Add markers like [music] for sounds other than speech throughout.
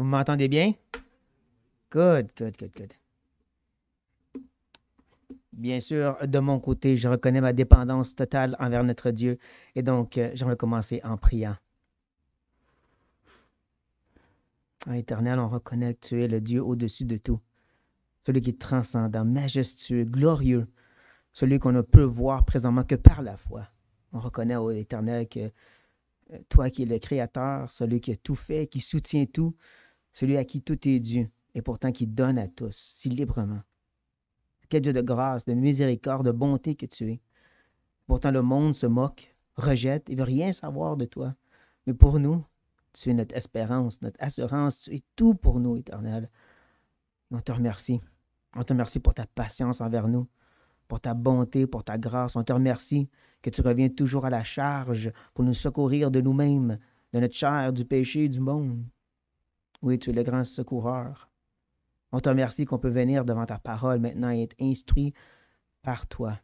Vous m'entendez bien? Good, good, good, good. Bien sûr, de mon côté, je reconnais ma dépendance totale envers notre Dieu et donc vais euh, commencer en priant. Ah, éternel, on reconnaît que tu es le Dieu au-dessus de tout, celui qui est transcendant, majestueux, glorieux, celui qu'on ne peut voir présentement que par la foi. On reconnaît au éternel que euh, toi qui es le Créateur, celui qui a tout fait, qui soutient tout, celui à qui tout est dû et pourtant qui donne à tous si librement. Quel Dieu de grâce, de miséricorde, de bonté que tu es. Pourtant le monde se moque, rejette et veut rien savoir de toi. Mais pour nous, tu es notre espérance, notre assurance, tu es tout pour nous, Éternel. on te remercie. On te remercie pour ta patience envers nous, pour ta bonté, pour ta grâce. On te remercie que tu reviens toujours à la charge pour nous secourir de nous-mêmes, de notre chair, du péché, du monde. Oui, tu es le grand secoureur. On te remercie qu'on peut venir devant ta parole maintenant et être instruit par toi.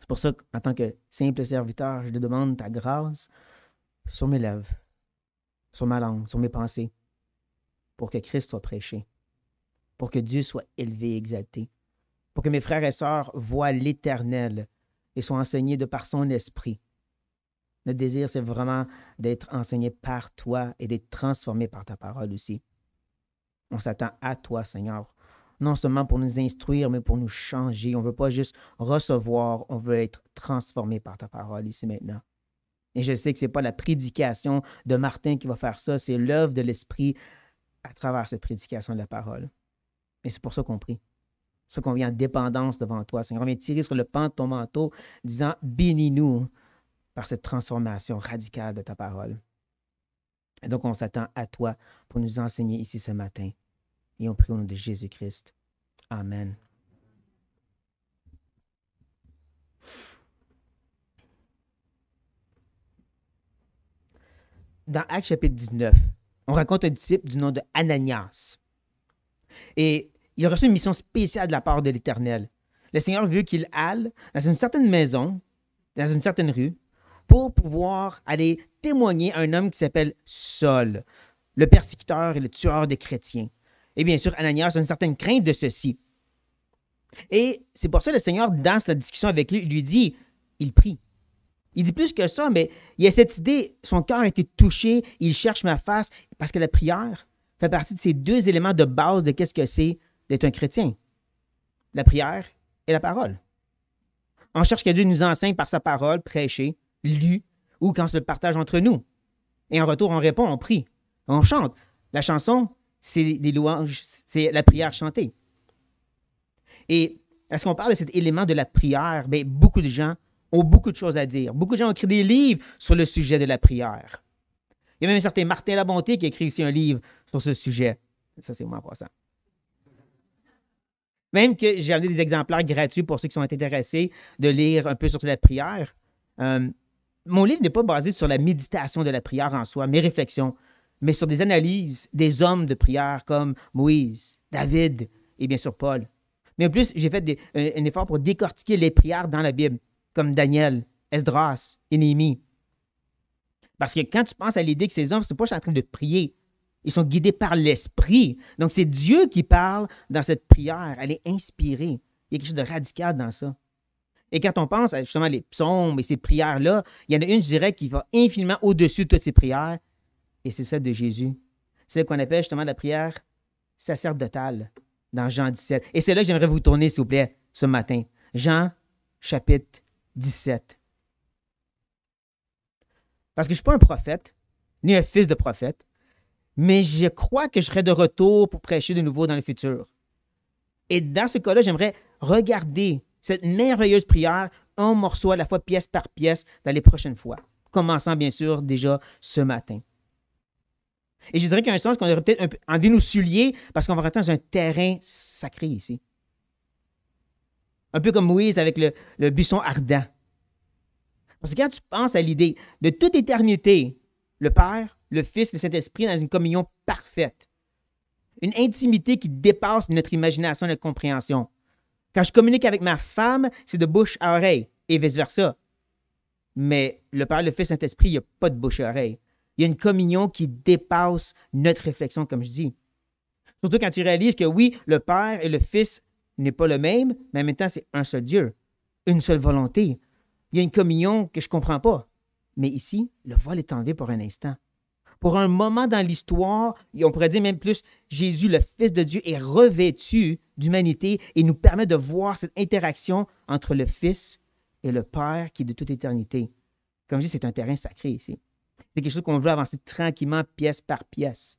C'est pour ça qu'en tant que simple serviteur, je te demande ta grâce sur mes lèvres, sur ma langue, sur mes pensées, pour que Christ soit prêché, pour que Dieu soit élevé, et exalté, pour que mes frères et sœurs voient l'Éternel et soient enseignés de par son esprit, notre désir, c'est vraiment d'être enseigné par toi et d'être transformé par ta parole aussi. On s'attend à toi, Seigneur, non seulement pour nous instruire, mais pour nous changer. On ne veut pas juste recevoir, on veut être transformé par ta parole ici maintenant. Et je sais que ce n'est pas la prédication de Martin qui va faire ça, c'est l'œuvre de l'Esprit à travers cette prédication de la parole. Et c'est pour ça qu'on prie. C'est qu'on vient en dépendance devant toi, Seigneur. On vient tirer sur le pan de ton manteau, disant Bénis-nous par cette transformation radicale de ta parole. Et donc, on s'attend à toi pour nous enseigner ici ce matin. Et on prie au nom de Jésus-Christ. Amen. Dans Actes chapitre 19, on raconte un disciple du nom de Ananias. Et il a reçu une mission spéciale de la part de l'Éternel. Le Seigneur veut qu'il aille dans une certaine maison, dans une certaine rue, pour pouvoir aller témoigner à un homme qui s'appelle Saul, le persécuteur et le tueur des chrétiens. Et bien sûr, Ananias a une certaine crainte de ceci. Et c'est pour ça que le Seigneur, dans sa discussion avec lui, lui dit, il prie. Il dit plus que ça, mais il y a cette idée, son cœur a été touché, il cherche ma face, parce que la prière fait partie de ces deux éléments de base de qu'est-ce que c'est d'être un chrétien. La prière et la parole. On cherche que Dieu nous enseigne par sa parole, prêcher, lu ou quand se partage entre nous. Et en retour, on répond, on prie, on chante. La chanson, c'est des louanges, c'est la prière chantée. Et lorsqu'on qu'on parle de cet élément de la prière? Bien, beaucoup de gens ont beaucoup de choses à dire. Beaucoup de gens ont écrit des livres sur le sujet de la prière. Il y a même un certain Martin Labonté qui a écrit aussi un livre sur ce sujet. Ça, c'est moi pour ça Même que j'ai amené des exemplaires gratuits pour ceux qui sont intéressés de lire un peu sur la prière. Euh, mon livre n'est pas basé sur la méditation de la prière en soi, mes réflexions, mais sur des analyses des hommes de prière comme Moïse, David et bien sûr Paul. Mais en plus, j'ai fait un, effort pour décortiquer les prières dans la Bible, comme Daniel, Esdras et Néhémie. Parce que quand tu penses à l'idée que ces hommes ne sont pas en train de prier, ils sont guidés par l'Esprit. Donc c'est Dieu qui parle dans cette prière, elle est inspirée. Il y a quelque chose de radical dans ça. Et quand on pense à justement les psaumes et ces prières-là, il y en a une, je dirais, qui va infiniment au-dessus de toutes ces prières, et c'est celle de Jésus. C'est qu'on appelle justement la prière sacerdotale dans Jean 17. Et c'est là que j'aimerais vous tourner, s'il vous plaît, ce matin. Jean, chapitre 17. Parce que je ne suis pas un prophète, ni un fils de prophète, mais je crois que je serai de retour pour prêcher de nouveau dans le futur. Et dans ce cas-là, j'aimerais regarder cette merveilleuse prière un morceau à la fois, pièce par pièce, dans les prochaines fois, commençant bien sûr déjà ce matin. Et je dirais qu'il y a un sens qu'on aurait peut-être envie de nous sulier parce qu'on va rentrer dans un terrain sacré ici. Un peu comme Moïse avec le, le buisson ardent. Parce que quand tu penses à l'idée de toute éternité, le Père, le Fils, le Saint-Esprit dans une communion parfaite, une intimité qui dépasse notre imagination, notre compréhension, quand je communique avec ma femme, c'est de bouche à oreille et vice-versa. Mais le Père, le Fils, Saint-Esprit, il n'y a pas de bouche à oreille. Il y a une communion qui dépasse notre réflexion, comme je dis. Surtout quand tu réalises que oui, le Père et le Fils n'est pas le même, mais en même temps, c'est un seul Dieu, une seule volonté. Il y a une communion que je ne comprends pas. Mais ici, le vol est enlevé pour un instant. Pour un moment dans l'histoire, on pourrait dire même plus, Jésus, le Fils de Dieu, est revêtu d'humanité et nous permet de voir cette interaction entre le Fils et le Père qui est de toute éternité. Comme je dis, c'est un terrain sacré ici. C'est quelque chose qu'on veut avancer tranquillement, pièce par pièce.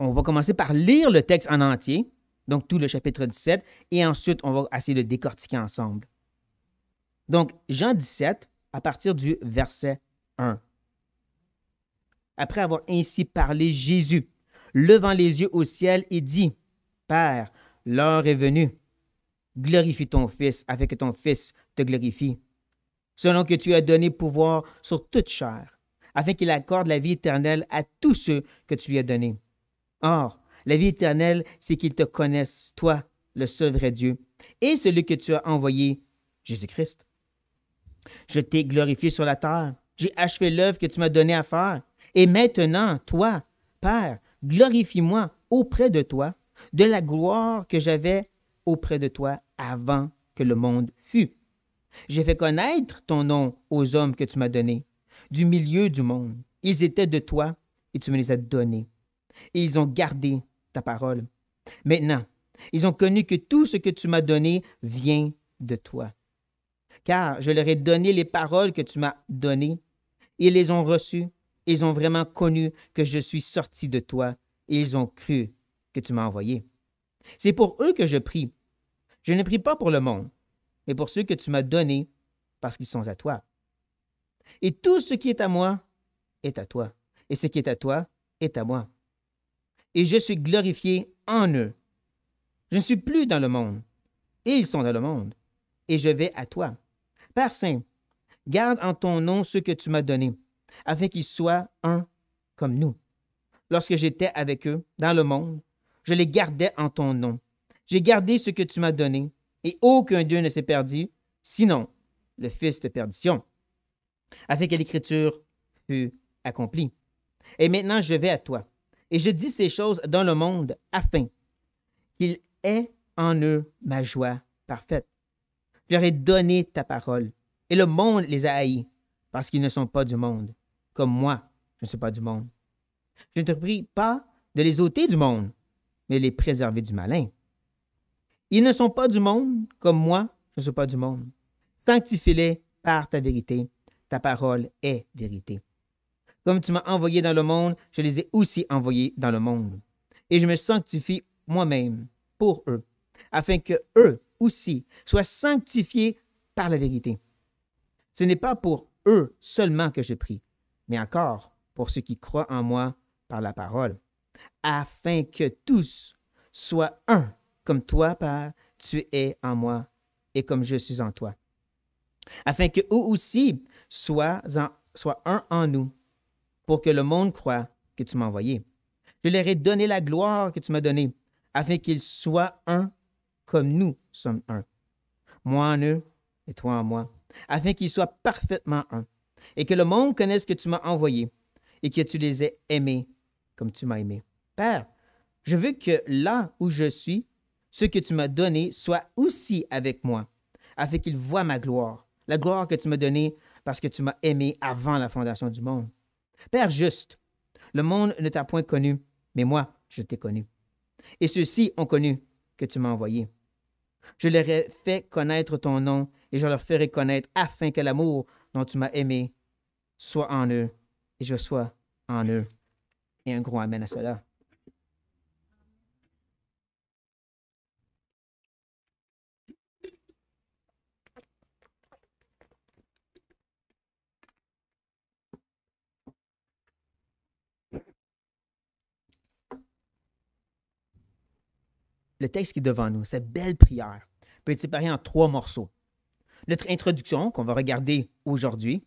On va commencer par lire le texte en entier, donc tout le chapitre 17, et ensuite on va essayer de décortiquer ensemble. Donc, Jean 17, à partir du verset 1 après avoir ainsi parlé, Jésus, levant les yeux au ciel, et dit, Père, l'heure est venue. Glorifie ton Fils, afin que ton Fils te glorifie, selon que tu as donné pouvoir sur toute chair, afin qu'il accorde la vie éternelle à tous ceux que tu lui as donnés. Or, la vie éternelle, c'est qu'ils te connaissent, toi, le seul vrai Dieu, et celui que tu as envoyé, Jésus-Christ. Je t'ai glorifié sur la terre, j'ai achevé l'œuvre que tu m'as donnée à faire. Et maintenant, toi, Père, glorifie-moi auprès de toi de la gloire que j'avais auprès de toi avant que le monde fût. J'ai fait connaître ton nom aux hommes que tu m'as donnés, du milieu du monde. Ils étaient de toi et tu me les as donnés. Et ils ont gardé ta parole. Maintenant, ils ont connu que tout ce que tu m'as donné vient de toi. Car je leur ai donné les paroles que tu m'as données. Ils les ont reçues ils ont vraiment connu que je suis sorti de toi et ils ont cru que tu m'as envoyé. C'est pour eux que je prie. Je ne prie pas pour le monde, mais pour ceux que tu m'as donnés parce qu'ils sont à toi. Et tout ce qui est à moi est à toi, et ce qui est à toi est à moi. Et je suis glorifié en eux. Je ne suis plus dans le monde, et ils sont dans le monde, et je vais à toi. Père Saint, garde en ton nom ce que tu m'as donné, afin qu'ils soient un comme nous. Lorsque j'étais avec eux dans le monde, je les gardais en ton nom. J'ai gardé ce que tu m'as donné, et aucun d'eux ne s'est perdu, sinon le fils de perdition, afin que l'écriture fût accomplie. Et maintenant je vais à toi, et je dis ces choses dans le monde, afin qu'il ait en eux ma joie parfaite. Je leur ai donné ta parole, et le monde les a haïs, parce qu'ils ne sont pas du monde, comme moi, je ne suis pas du monde. Je ne te prie pas de les ôter du monde, mais les préserver du malin. Ils ne sont pas du monde, comme moi, je ne suis pas du monde. Sanctifie-les par ta vérité. Ta parole est vérité. Comme tu m'as envoyé dans le monde, je les ai aussi envoyés dans le monde. Et je me sanctifie moi-même pour eux, afin que eux aussi soient sanctifiés par la vérité. Ce n'est pas pour eux seulement que je prie, mais encore pour ceux qui croient en moi par la parole, afin que tous soient un, comme toi, Père, tu es en moi et comme je suis en toi. Afin que eux aussi soient, un en nous, pour que le monde croie que tu m'as envoyé. Je leur ai donné la gloire que tu m'as donnée, afin qu'ils soient un comme nous sommes un. Moi en eux et toi en moi, afin qu'ils soient parfaitement un et que le monde connaisse que tu m'as envoyé et que tu les aies aimés comme tu m'as aimé. Père, je veux que là où je suis, ce que tu m'as donné soit aussi avec moi, afin qu'ils voient ma gloire, la gloire que tu m'as donnée parce que tu m'as aimé avant la fondation du monde. Père juste, le monde ne t'a point connu, mais moi, je t'ai connu. Et ceux-ci ont connu que tu m'as envoyé. Je leur ai fait connaître ton nom et je leur ferai connaître afin que l'amour dont tu m'as aimé, sois en eux et je sois en eux. Et un gros Amen à cela. Le texte qui est devant nous, cette belle prière, peut être séparée en trois morceaux notre introduction qu'on va regarder aujourd'hui.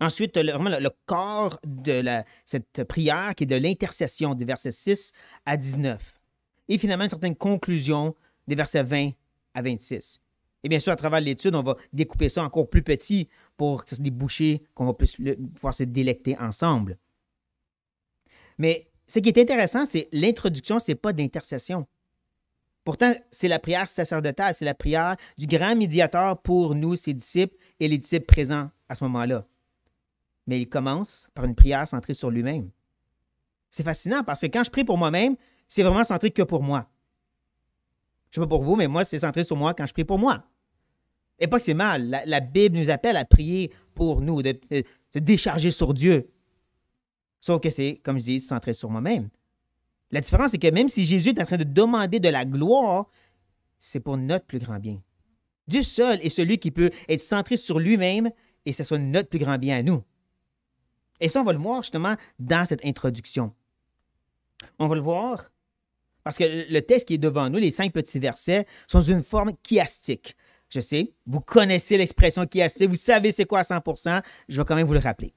Ensuite, le, vraiment le, corps de la, cette prière qui est de l'intercession du verset 6 à 19. Et finalement, une certaine conclusion des versets 20 à 26. Et bien sûr, à travers l'étude, on va découper ça encore plus petit pour que ce soit des bouchées qu'on va pouvoir se délecter ensemble. Mais ce qui est intéressant, c'est l'introduction, ce n'est pas d'intercession. Pourtant, c'est la prière sacerdotale, c'est la prière du grand médiateur pour nous, ses disciples, et les disciples présents à ce moment-là. Mais il commence par une prière centrée sur lui-même. C'est fascinant parce que quand je prie pour moi-même, c'est vraiment centré que pour moi. Je ne sais pas pour vous, mais moi, c'est centré sur moi quand je prie pour moi. Et pas que c'est mal. La, Bible nous appelle à prier pour nous, de, de décharger sur Dieu. Sauf que c'est, comme je dis, centré sur moi-même. La différence, c'est que même si Jésus est en train de demander de la gloire, c'est pour notre plus grand bien. Dieu seul est celui qui peut être centré sur lui-même et ce soit notre plus grand bien à nous. Et ça, on va le voir justement dans cette introduction. On va le voir parce que le texte qui est devant nous, les cinq petits versets, sont une forme chiastique. Je sais, vous connaissez l'expression chiastique, vous savez c'est quoi à 100%, je vais quand même vous le rappeler.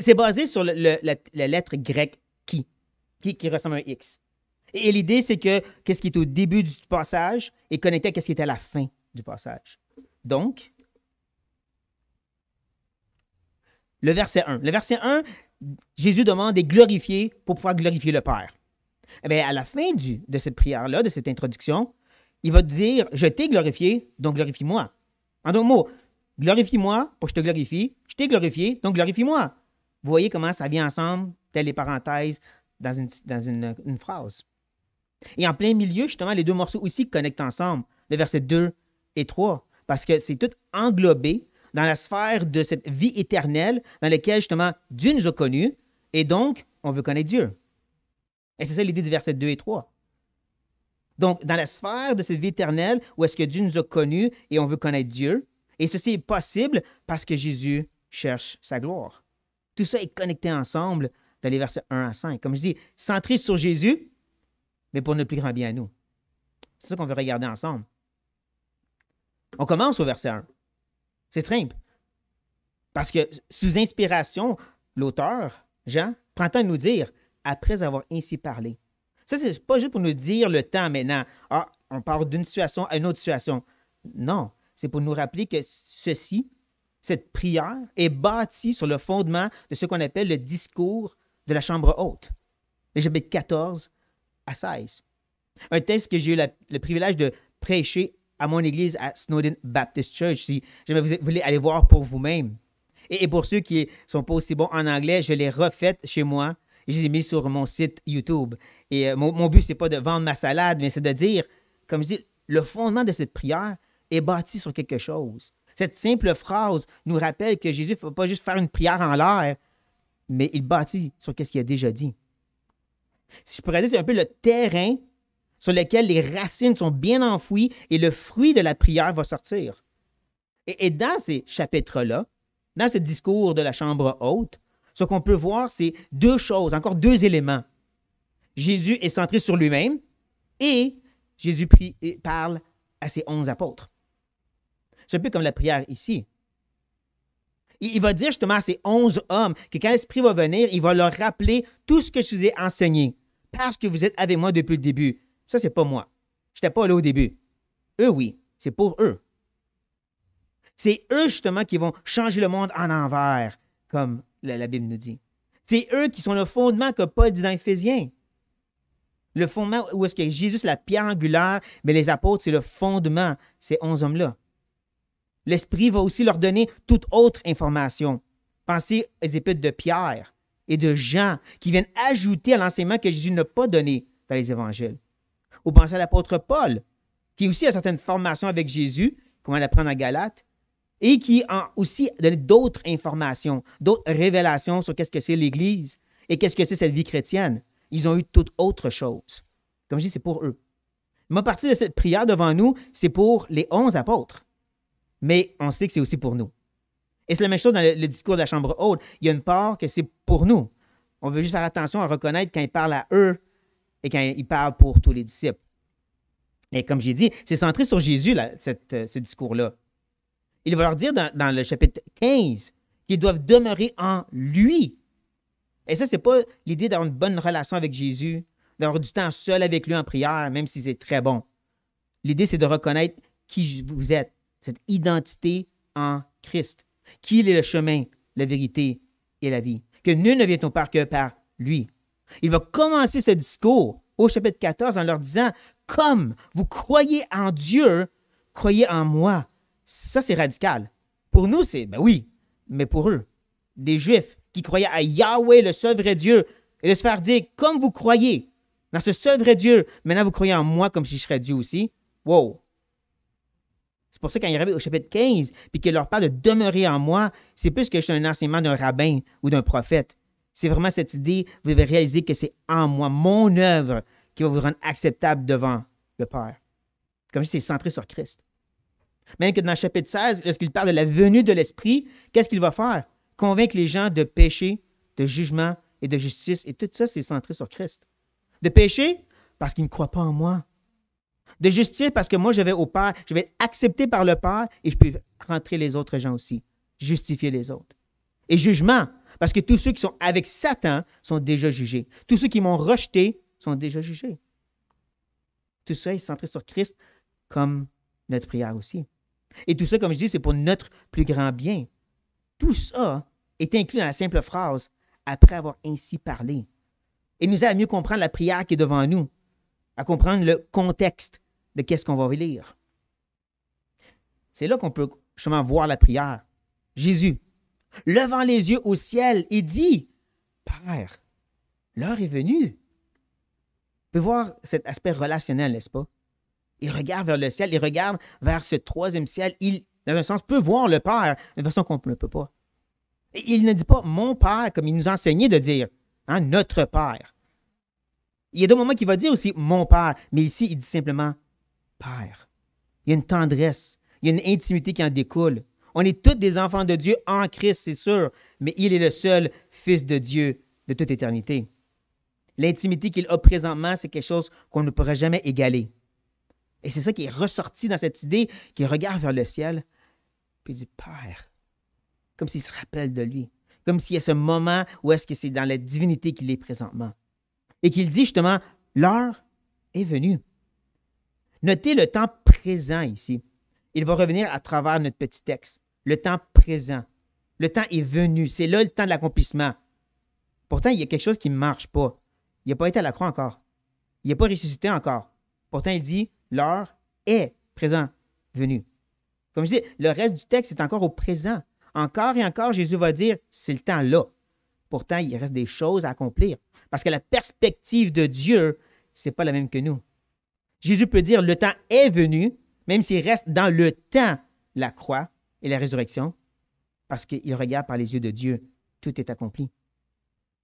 C'est basé sur la lettre grecque qui, ressemble à un X. Et, l'idée, c'est que qu'est-ce qui est au début du passage est connecté à qu'est-ce qui est à la fin du passage. Donc, le verset 1. Le verset 1, Jésus demande d'être glorifié pour pouvoir glorifier le Père. Eh bien, à la fin de cette prière-là, de cette introduction, il va te dire Je t'ai glorifié, donc glorifie-moi. En d'autres mots, glorifie-moi pour que je te glorifie. Je t'ai glorifié, donc glorifie-moi. Vous voyez comment ça vient ensemble, telles les parenthèses dans, une, phrase. Et en plein milieu, justement, les deux morceaux aussi connectent ensemble, le verset 2 et 3, parce que c'est tout englobé dans la sphère de cette vie éternelle dans laquelle, justement, Dieu nous a connus, et donc, on veut connaître Dieu. Et c'est ça l'idée du verset 2 et 3. Donc, dans la sphère de cette vie éternelle, où est-ce que Dieu nous a connus et on veut connaître Dieu, et ceci est possible parce que Jésus cherche sa gloire. Tout ça est connecté ensemble d'aller les 1 à 5. Comme je dis, centré sur Jésus, mais pour ne plus grand bien à nous. C'est ça qu'on veut regarder ensemble. On commence au verset 1. C'est simple. Parce que sous inspiration, l'auteur, Jean, prend le temps de nous dire, après avoir ainsi parlé. Ça, c'est pas juste pour nous dire le temps maintenant. Ah, on part d'une situation à une autre situation. Non, c'est pour nous rappeler que ceci, cette prière, est bâtie sur le fondement de ce qu'on appelle le discours de la Chambre haute, les chapitres 14 à 16. Un texte que j'ai eu le privilège de prêcher à mon église à Snowden Baptist Church, si jamais vous voulez aller voir pour vous-même. Et, pour ceux qui sont pas aussi bons en anglais, je l'ai refaite chez moi. Et je l'ai mis sur mon site YouTube. Et euh, mon, mon, but, c'est pas de vendre ma salade, mais c'est de dire, comme je dis, le fondement de cette prière est bâti sur quelque chose. Cette simple phrase nous rappelle que Jésus ne peut pas juste faire une prière en l'air, mais il bâtit sur ce qu'il a déjà dit. Si je pourrais dire, c'est un peu le terrain sur lequel les racines sont bien enfouies et le fruit de la prière va sortir. Et, dans ces chapitres-là, dans ce discours de la chambre haute, ce qu'on peut voir, c'est deux choses, encore deux éléments. Jésus est centré sur lui-même et Jésus prie, et parle à ses onze apôtres. C'est un peu comme la prière ici il, va dire justement à ces onze hommes que quand l'Esprit va venir, il va leur rappeler tout ce que je vous ai enseigné parce que vous êtes avec moi depuis le début. Ça, c'est pas moi. Je n'étais pas là au début. Eux, oui. C'est pour eux. C'est eux, justement, qui vont changer le monde en envers, comme la, Bible nous dit. C'est eux qui sont le fondement que Paul dit dans Ephésiens. Le fondement où est-ce que Jésus, la pierre angulaire, mais les apôtres, c'est le fondement, ces onze hommes-là. L'Esprit va aussi leur donner toute autre information. Pensez aux épîtres de Pierre et de Jean qui viennent ajouter à l'enseignement que Jésus n'a pas donné dans les évangiles. Ou pensez à l'apôtre Paul, qui aussi a certaines formations avec Jésus, comment l'apprendre à Galate, et qui a aussi donné d'autres informations, d'autres révélations sur qu'est-ce que c'est l'Église et qu'est-ce que c'est cette vie chrétienne. Ils ont eu toute autre chose. Comme je dis, c'est pour eux. Ma partie de cette prière devant nous, c'est pour les onze apôtres mais on sait que c'est aussi pour nous. Et c'est la même chose dans le, discours de la Chambre haute. Il y a une part que c'est pour nous. On veut juste faire attention à reconnaître quand il parle à eux et quand il parle pour tous les disciples. Et comme j'ai dit, c'est centré sur Jésus, euh, ce discours-là. Il va leur dire dans, le chapitre 15 qu'ils doivent demeurer en lui. Et ça, ce n'est pas l'idée d'avoir une bonne relation avec Jésus, d'avoir du temps seul avec lui en prière, même si c'est très bon. L'idée, c'est de reconnaître qui vous êtes, cette identité en Christ, qu'il est le chemin, la vérité et la vie, que nul ne vient au Père que par lui. Il va commencer ce discours au chapitre 14 en leur disant, comme vous croyez en Dieu, croyez en moi. Ça, c'est radical. Pour nous, c'est, ben oui, mais pour eux, des Juifs qui croyaient à Yahweh, le seul vrai Dieu, et de se faire dire, comme vous croyez dans ce seul vrai Dieu, maintenant vous croyez en moi comme si je serais Dieu aussi, wow, pour ça, quand il arrive au chapitre 15, puis qu'il leur parle de demeurer en moi, c'est plus que je suis un enseignement d'un rabbin ou d'un prophète. C'est vraiment cette idée, vous devez réaliser que c'est en moi, mon œuvre, qui va vous rendre acceptable devant le Père. Comme si c'est centré sur Christ. Même que dans le chapitre 16, lorsqu'il parle de la venue de l'Esprit, qu'est-ce qu'il va faire? Convaincre les gens de péché, de jugement et de justice. Et tout ça, c'est centré sur Christ. De péché, parce qu'ils ne croient pas en moi de justice parce que moi, je vais au Père, je vais être accepté par le Père et je peux rentrer les autres gens aussi, justifier les autres. Et jugement, parce que tous ceux qui sont avec Satan sont déjà jugés. Tous ceux qui m'ont rejeté sont déjà jugés. Tout ça est centré sur Christ comme notre prière aussi. Et tout ça, comme je dis, c'est pour notre plus grand bien. Tout ça est inclus dans la simple phrase après avoir ainsi parlé. Et nous aide à mieux comprendre la prière qui est devant nous, à comprendre le contexte, de qu'est-ce qu'on va lire. C'est là qu'on peut justement voir la prière. Jésus, levant les yeux au ciel, il dit, Père, l'heure est venue. On peut voir cet aspect relationnel, n'est-ce pas? Il regarde vers le ciel, il regarde vers ce troisième ciel. Il, dans un sens, peut voir le Père d'une façon qu'on ne peut pas. il ne dit pas mon Père, comme il nous enseignait de dire, hein, notre Père. Il y a des moments qu'il va dire aussi mon Père, mais ici, il dit simplement Père. Il y a une tendresse, il y a une intimité qui en découle. On est tous des enfants de Dieu en Christ, c'est sûr, mais il est le seul Fils de Dieu de toute éternité. L'intimité qu'il a présentement, c'est quelque chose qu'on ne pourra jamais égaler. Et c'est ça qui est ressorti dans cette idée qu'il regarde vers le ciel, puis il dit Père, comme s'il se rappelle de lui, comme s'il y a ce moment où est-ce que c'est dans la divinité qu'il est présentement. Et qu'il dit justement, l'heure est venue. Notez le temps présent ici. Il va revenir à travers notre petit texte. Le temps présent. Le temps est venu. C'est là le temps de l'accomplissement. Pourtant, il y a quelque chose qui ne marche pas. Il n'a pas été à la croix encore. Il n'a pas ressuscité encore. Pourtant, il dit l'heure est présent venue. Comme je dis, le reste du texte est encore au présent. Encore et encore, Jésus va dire c'est le temps là. Pourtant, il reste des choses à accomplir. Parce que la perspective de Dieu, n'est pas la même que nous. Jésus peut dire le temps est venu, même s'il reste dans le temps la croix et la résurrection, parce qu'il regarde par les yeux de Dieu, tout est accompli.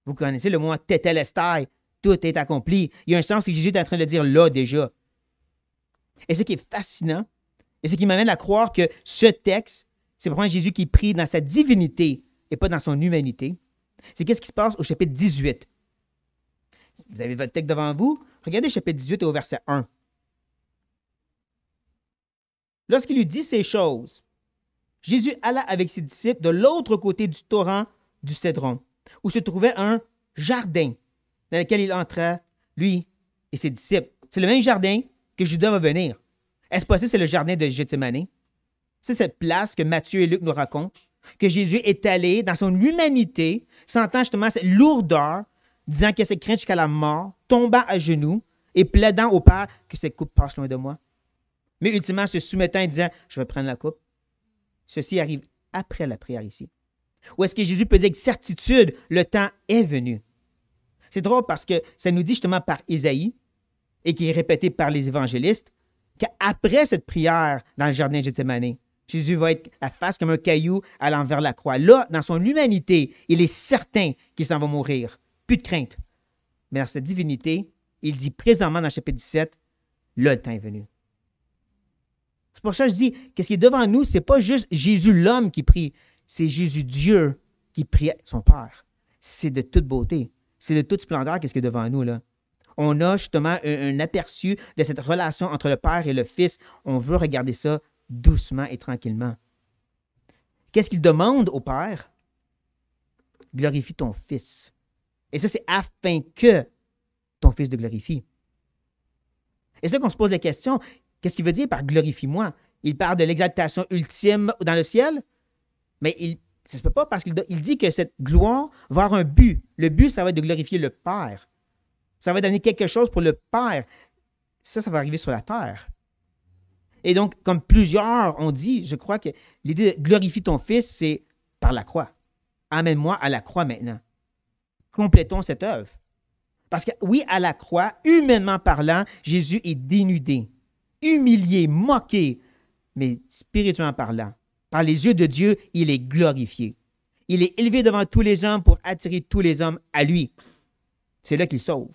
Vous connaissez le mot tetelestai, tout est accompli. Il y a un sens que Jésus est en train de dire là déjà. Et ce qui est fascinant, et ce qui m'amène à croire que ce texte, c'est vraiment Jésus qui prie dans sa divinité et pas dans son humanité, c'est qu'est-ce qui se passe au chapitre 18. Vous avez votre texte devant vous. Regardez le chapitre 18 au verset 1. Lorsqu'il lui dit ces choses, Jésus alla avec ses disciples de l'autre côté du torrent du Cédron, où se trouvait un jardin dans lequel il entra, lui et ses disciples. C'est le même jardin que Judas va venir. Est-ce possible c'est le jardin de Gethsemane? C'est cette place que Matthieu et Luc nous racontent, que Jésus est allé dans son humanité, sentant justement cette lourdeur, disant qu'il s'est craint jusqu'à la mort, tombant à genoux et plaidant au Père que ses coupes passent loin de moi mais ultimement se soumettant et disant, je vais prendre la coupe. Ceci arrive après la prière ici. Ou est-ce que Jésus peut dire avec certitude, le temps est venu? C'est drôle parce que ça nous dit justement par Isaïe et qui est répété par les évangélistes qu'après cette prière dans le jardin de Gethsemane, Jésus va être la face comme un caillou allant vers la croix. Là, dans son humanité, il est certain qu'il s'en va mourir. Plus de crainte. Mais dans sa divinité, il dit présentement dans le chapitre 17, là, le temps est venu. C'est pour ça que je dis, qu'est-ce qui est devant nous, c'est pas juste Jésus l'homme qui prie, c'est Jésus Dieu qui prie son Père. C'est de toute beauté, c'est de toute splendeur qu'est-ce qui est devant nous là. On a justement un, un aperçu de cette relation entre le Père et le Fils. On veut regarder ça doucement et tranquillement. Qu'est-ce qu'il demande au Père? Glorifie ton Fils. Et ça, c'est afin que ton Fils te glorifie. Et c'est là qu'on se pose la question, Qu'est-ce qu'il veut dire par glorifie-moi? Il parle de l'exaltation ultime dans le ciel, mais il, ça ne se peut pas parce qu'il dit que cette gloire va avoir un but. Le but, ça va être de glorifier le Père. Ça va donner quelque chose pour le Père. Ça, ça va arriver sur la terre. Et donc, comme plusieurs ont dit, je crois que l'idée de glorifie ton Fils, c'est par la croix. Amène-moi à la croix maintenant. Complétons cette œuvre. Parce que oui, à la croix, humainement parlant, Jésus est dénudé humilié, moqué, mais spirituellement parlant, par les yeux de Dieu, il est glorifié. Il est élevé devant tous les hommes pour attirer tous les hommes à lui. C'est là qu'il sauve.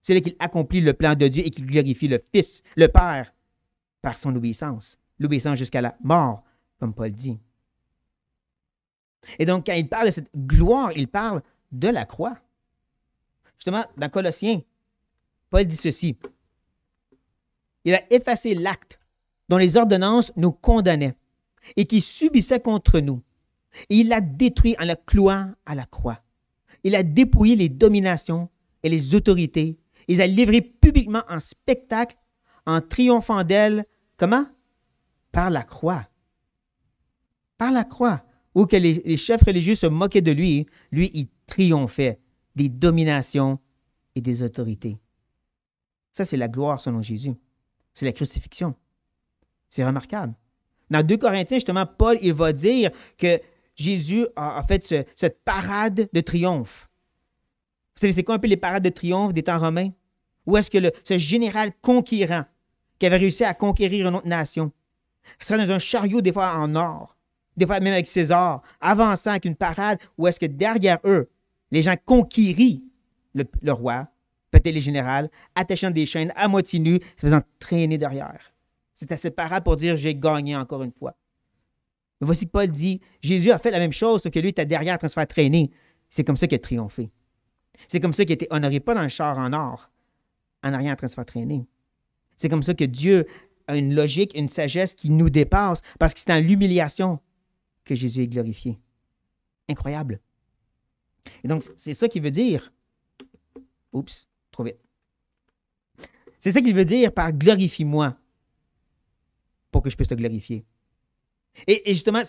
C'est là qu'il accomplit le plan de Dieu et qu'il glorifie le Fils, le Père, par son obéissance. L'obéissance jusqu'à la mort, comme Paul dit. Et donc, quand il parle de cette gloire, il parle de la croix. Justement, dans Colossiens, Paul dit ceci il a effacé l'acte dont les ordonnances nous condamnaient et qui subissait contre nous. il l'a détruit en la clouant à la croix. Il a dépouillé les dominations et les autorités. Il a livré publiquement en spectacle en triomphant d'elles. Comment? Par la croix. Par la croix. Où que les chefs religieux se moquaient de lui, lui, il triomphait des dominations et des autorités. Ça, c'est la gloire selon Jésus c'est la crucifixion. C'est remarquable. Dans 2 Corinthiens, justement, Paul, il va dire que Jésus a, fait cette parade de triomphe. Vous savez, c'est quoi un peu les parades de triomphe des temps romains? Où est-ce que ce général conquérant qui avait réussi à conquérir une autre nation serait dans un chariot, des fois en or, des fois même avec César, avançant avec une parade, où est-ce que derrière eux, les gens conquérissent le roi, péter les générales, attachant des chaînes à moitié nues, se faisant traîner derrière. C'est assez parable pour dire j'ai gagné encore une fois. Mais voici que Paul dit Jésus a fait la même chose, sauf que lui était derrière en train de se faire traîner. C'est comme ça qu'il a triomphé. C'est comme ça qu'il a été honoré, pas dans le char en or, en arrière en train de se faire traîner. C'est comme ça que Dieu a une logique, une sagesse qui nous dépasse, parce que c'est en l'humiliation que Jésus est glorifié. Incroyable. Et donc, c'est ça qui veut dire. Oups trop vite. C'est ça qu'il veut dire par glorifie-moi pour que je puisse te glorifier. Et, justement,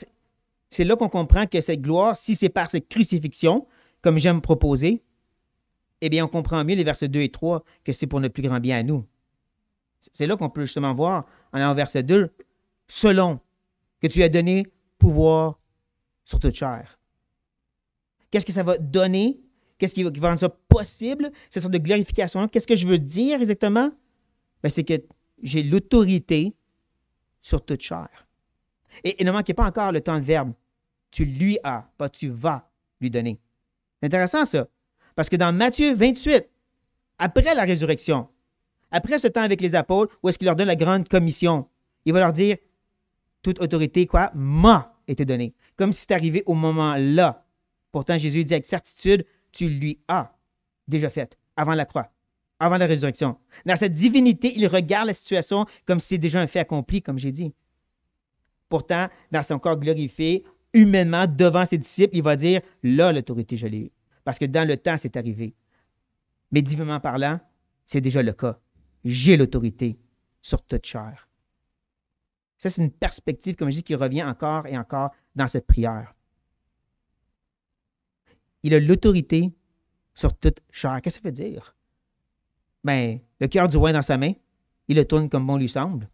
c'est là qu'on comprend que cette gloire, si c'est par cette crucifixion, comme j'aime proposer, eh bien, on comprend mieux les versets 2 et 3 que c'est pour notre plus grand bien à nous. C'est là qu'on peut justement voir, en allant au verset 2, selon que tu as donné pouvoir sur toute chair. Qu'est-ce que ça va donner Qu'est-ce qui, va rendre ça possible, cette sorte de glorification Qu'est-ce que je veux dire exactement? Ben, c'est que j'ai l'autorité sur toute chair. Et, il ne manquez pas encore le temps de verbe. Tu lui as, pas tu vas lui donner. C'est intéressant ça. Parce que dans Matthieu 28, après la résurrection, après ce temps avec les apôtres, où est-ce qu'il leur donne la grande commission, il va leur dire, toute autorité, quoi, m'a été donnée. Comme si c'était arrivé au moment là. Pourtant, Jésus dit avec certitude, tu lui as déjà faite avant la croix, avant la résurrection. Dans cette divinité, il regarde la situation comme si c'est déjà un fait accompli, comme j'ai dit. Pourtant, dans son corps glorifié, humainement, devant ses disciples, il va dire, là, l'autorité, je l'ai eue. Parce que dans le temps, c'est arrivé. Mais divinement parlant, c'est déjà le cas. J'ai l'autorité sur toute chair. Ça, c'est une perspective, comme je dis, qui revient encore et encore dans cette prière. Il a l'autorité sur toute chair. Qu'est-ce que ça veut dire? Ben, le cœur du roi est dans sa main, il le tourne comme bon lui semble.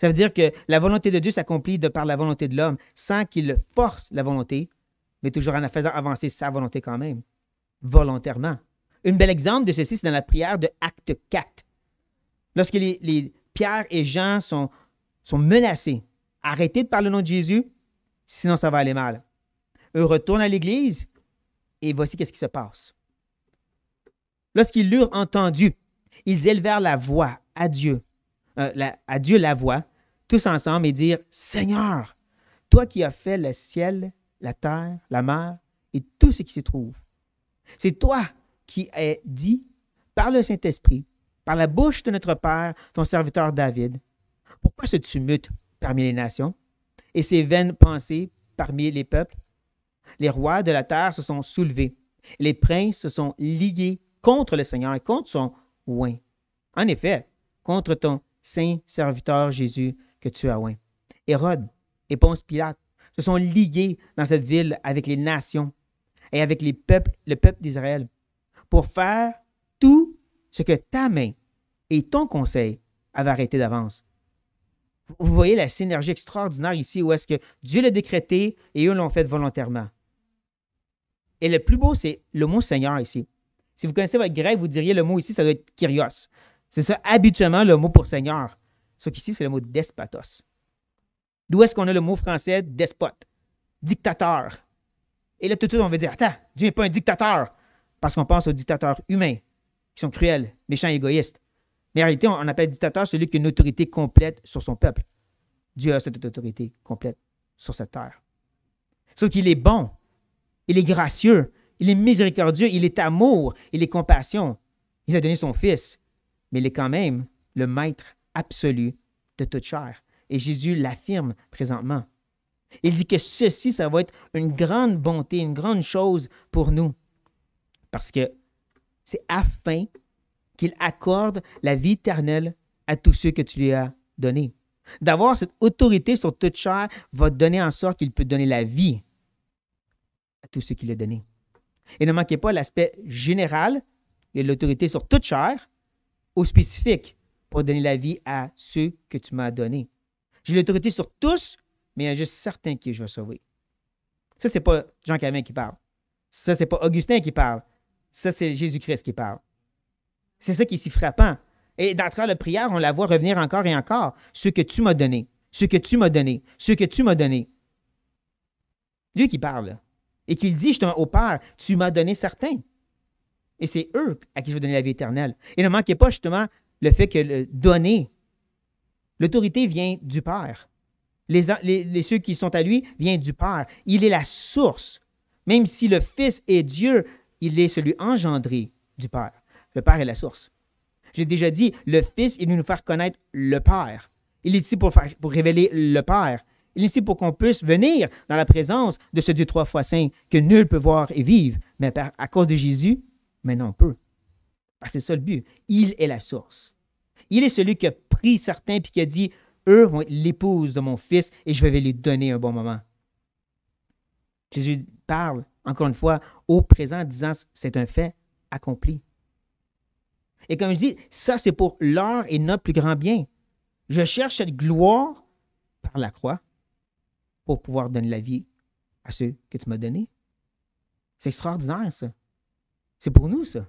Ça veut dire que la volonté de Dieu s'accomplit de par la volonté de l'homme, sans qu'il force la volonté, mais toujours en la faisant avancer sa volonté quand même, volontairement. Un bel exemple de ceci, c'est dans la prière de Acte 4. Lorsque les, Pierre et Jean sont, sont menacés, arrêtés de parler nom de Jésus, sinon ça va aller mal. Eux retournent à l'Église, et voici qu'est-ce qui se passe. Lorsqu'ils l'eurent entendu, ils élevèrent la voix à Dieu, euh, à Dieu la voix, tous ensemble et dirent, Seigneur, toi qui as fait le ciel, la terre, la mer et tout ce qui s'y trouve. C'est toi qui as dit par le Saint-Esprit, par la bouche de notre Père, ton serviteur David, pourquoi ce tumulte parmi les nations et ces vaines pensées parmi les peuples? les rois de la terre se sont soulevés. Les princes se sont liés contre le Seigneur et contre son oin. En effet, contre ton saint serviteur Jésus que tu as oint. Hérode et Ponce Pilate se sont liés dans cette ville avec les nations et avec les peuples, le peuple d'Israël pour faire tout ce que ta main et ton conseil avaient arrêté d'avance. Vous voyez la synergie extraordinaire ici où est-ce que Dieu l'a décrété et eux l'ont fait volontairement. Et le plus beau, c'est le mot Seigneur ici. Si vous connaissez votre grec, vous diriez le mot ici, ça doit être Kyrios. C'est ça habituellement le mot pour Seigneur. Sauf qu'ici, c'est le mot despatos. D'où est-ce qu'on a le mot français despote, dictateur? Et là, tout de suite, on veut dire, attends, Dieu n'est pas un dictateur. Parce qu'on pense aux dictateurs humains, qui sont cruels, méchants, égoïstes. Mais en réalité, on appelle dictateur celui qui a une autorité complète sur son peuple. Dieu a cette autorité complète sur cette terre. Sauf qu'il est bon il est gracieux. Il est miséricordieux. Il est amour. Il est compassion. Il a donné son Fils. Mais il est quand même le maître absolu de toute chair. Et Jésus l'affirme présentement. Il dit que ceci, ça va être une grande bonté, une grande chose pour nous. Parce que c'est afin qu'il accorde la vie éternelle à tous ceux que tu lui as donnés. D'avoir cette autorité sur toute chair va donner en sorte qu'il peut donner la vie à tout ce qu'il a donné. Et ne manquez pas l'aspect général et l'autorité sur toute chair au spécifique pour donner la vie à ceux que tu m'as donné. J'ai l'autorité sur tous, mais il y a juste certains que je vais sauver. Ça, ce n'est pas Jean Calvin qui parle. Ça, ce n'est pas Augustin qui parle. Ça, c'est Jésus-Christ qui parle. C'est ça qui est si frappant. Et dans la prière, on la voit revenir encore et encore. Ce que tu m'as donné, ce que tu m'as donné, ce que tu m'as donné. Lui qui parle et qu'il dit, justement au Père, tu m'as donné certains. Et c'est eux à qui je vais donner la vie éternelle. Et ne manquez pas justement le fait que le donner, l'autorité vient du Père. Les, ceux qui sont à lui viennent du Père. Il est la source. Même si le Fils est Dieu, il est celui engendré du Père. Le Père est la source. J'ai déjà dit, le Fils est venu nous faire connaître le Père. Il est ici pour, faire, pour révéler le Père. Il est ici pour qu'on puisse venir dans la présence de ce Dieu trois fois saint que nul peut voir et vivre. Mais à cause de Jésus, maintenant on peut. Parce que c'est ça le but. Il est la source. Il est celui qui a pris certains puis qui a dit Eux vont être l'épouse de mon fils et je vais les donner un bon moment. Jésus parle, encore une fois, au présent, disant C'est un fait accompli. Et comme je dis, ça c'est pour leur et notre plus grand bien. Je cherche cette gloire par la croix pour pouvoir donner la vie à ceux que tu m'as donné, C'est extraordinaire, ça. C'est pour nous, ça.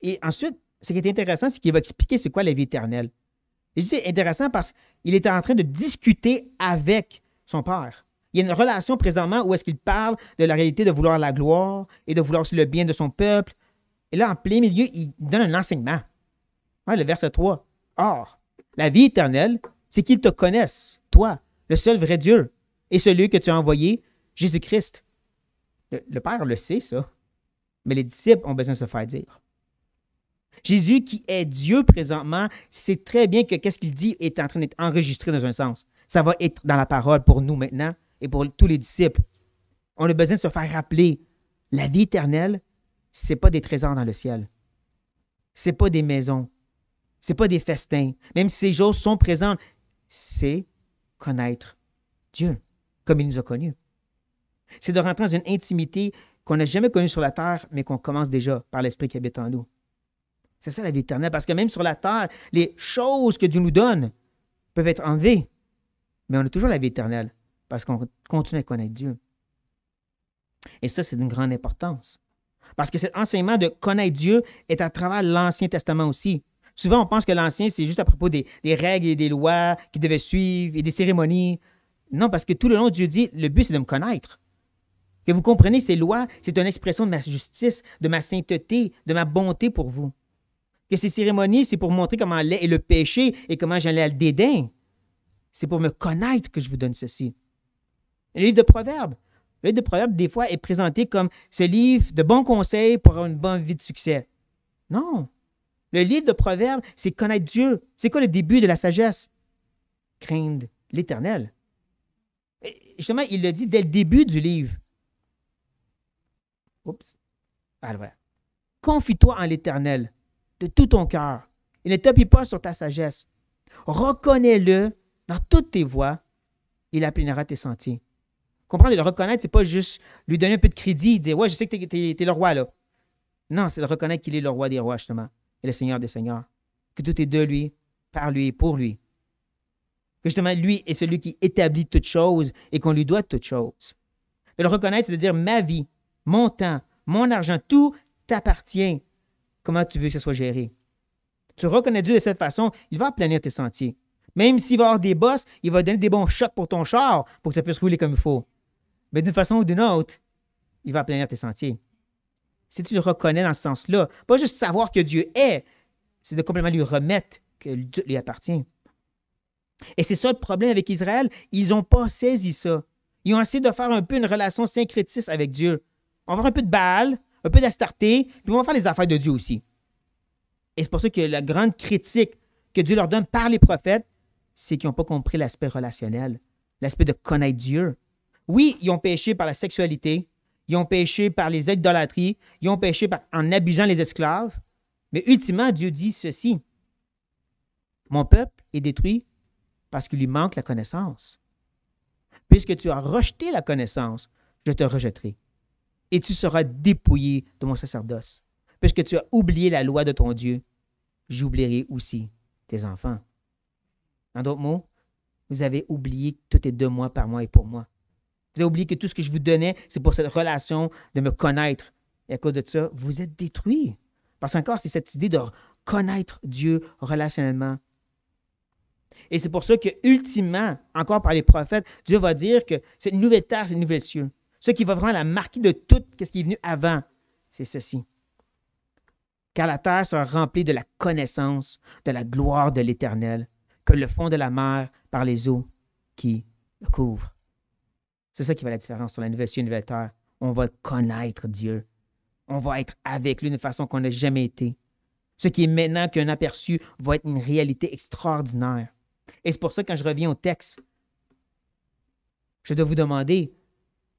Et ensuite, ce qui est intéressant, c'est qu'il va expliquer c'est quoi la vie éternelle. Et c'est intéressant parce qu'il était en train de discuter avec son père. Il y a une relation présentement où est-ce qu'il parle de la réalité de vouloir la gloire et de vouloir le bien de son peuple. Et là, en plein milieu, il donne un enseignement. le verset 3. Or, la vie éternelle, c'est qu'ils te connaissent, toi, le seul vrai Dieu, est celui que tu as envoyé, Jésus-Christ. Le, Père le sait, ça, mais les disciples ont besoin de se faire dire. Jésus, qui est Dieu présentement, sait très bien que qu'est-ce qu'il dit est en train d'être enregistré dans un sens. Ça va être dans la parole pour nous maintenant et pour tous les disciples. On a besoin de se faire rappeler la vie éternelle, ce n'est pas des trésors dans le ciel. Ce n'est pas des maisons. Ce n'est pas des festins. Même si ces choses sont présentes, c'est connaître Dieu comme il nous a connus. C'est de rentrer dans une intimité qu'on n'a jamais connue sur la terre, mais qu'on commence déjà par l'Esprit qui habite en nous. C'est ça la vie éternelle, parce que même sur la terre, les choses que Dieu nous donne peuvent être enlevées, mais on a toujours la vie éternelle, parce qu'on continue à connaître Dieu. Et ça, c'est d'une grande importance. Parce que cet enseignement de connaître Dieu est à travers l'Ancien Testament aussi. Souvent, on pense que l'ancien, c'est juste à propos des, règles et des lois qu'il devait suivre et des cérémonies. Non, parce que tout le long, Dieu dit, le but, c'est de me connaître. Que vous comprenez ces lois, c'est une expression de ma justice, de ma sainteté, de ma bonté pour vous. Que ces cérémonies, c'est pour montrer comment l'est le péché et comment j'en à le dédain. C'est pour me connaître que je vous donne ceci. Le livre de Proverbes. Le livre de Proverbes, des fois, est présenté comme ce livre de bons conseils pour avoir une bonne vie de succès. Non. Le livre de Proverbes, c'est connaître Dieu. C'est quoi le début de la sagesse? Craindre l'Éternel. Justement, il le dit dès le début du livre. Oups. Alors ah, voilà. Confie-toi en l'Éternel de tout ton cœur Il ne t'appuie pas sur ta sagesse. Reconnais-le dans toutes tes voies et il appellera tes sentiers. Comprendre le reconnaître, c'est pas juste lui donner un peu de crédit, dire Ouais, je sais que tu es, le roi, là. Non, c'est le reconnaître qu'il est le roi des rois, justement le Seigneur des Seigneurs, que tout est de lui, par lui et pour lui. Que justement, lui est celui qui établit toutes choses et qu'on lui doit toutes choses. le reconnaître, c'est de dire ma vie, mon temps, mon argent, tout t'appartient. Comment tu veux que ce soit géré? Tu reconnais Dieu de cette façon, il va planir tes sentiers. Même s'il va avoir des bosses, il va donner des bons chocs pour ton char pour que ça puisse rouler comme il faut. Mais d'une façon ou d'une autre, il va planir tes sentiers si tu le reconnais dans ce sens-là, pas juste savoir que Dieu est, c'est de complètement lui remettre que Dieu lui appartient. Et c'est ça le problème avec Israël. Ils n'ont pas saisi ça. Ils ont essayé de faire un peu une relation syncrétiste avec Dieu. On va faire un peu de Baal, un peu d'Astarté, puis on va faire les affaires de Dieu aussi. Et c'est pour ça que la grande critique que Dieu leur donne par les prophètes, c'est qu'ils n'ont pas compris l'aspect relationnel, l'aspect de connaître Dieu. Oui, ils ont péché par la sexualité, ils ont péché par les idolâtries, ils ont péché par, en abusant les esclaves. Mais ultimement, Dieu dit ceci. Mon peuple est détruit parce qu'il lui manque la connaissance. Puisque tu as rejeté la connaissance, je te rejetterai. Et tu seras dépouillé de mon sacerdoce. Puisque tu as oublié la loi de ton Dieu, j'oublierai aussi tes enfants. En d'autres mots, vous avez oublié tout est de moi, par moi et pour moi. Vous avez oublié que tout ce que je vous donnais, c'est pour cette relation de me connaître. Et à cause de ça, vous êtes détruits. Parce qu'encore, c'est cette idée de connaître Dieu relationnellement. Et c'est pour ça que, ultimement, encore par les prophètes, Dieu va dire que cette nouvelle terre, c'est nouvelle ciel. Ce qui va vraiment la marquer de tout ce qui est venu avant, c'est ceci. Car la terre sera remplie de la connaissance de la gloire de l'Éternel, que le fond de la mer par les eaux qui le couvrent. C'est ça qui va la différence sur la nouvelle ciel, nouvelle On va connaître Dieu. On va être avec lui d'une façon qu'on n'a jamais été. Ce qui est maintenant qu'un aperçu va être une réalité extraordinaire. Et c'est pour ça que quand je reviens au texte, je dois vous demander,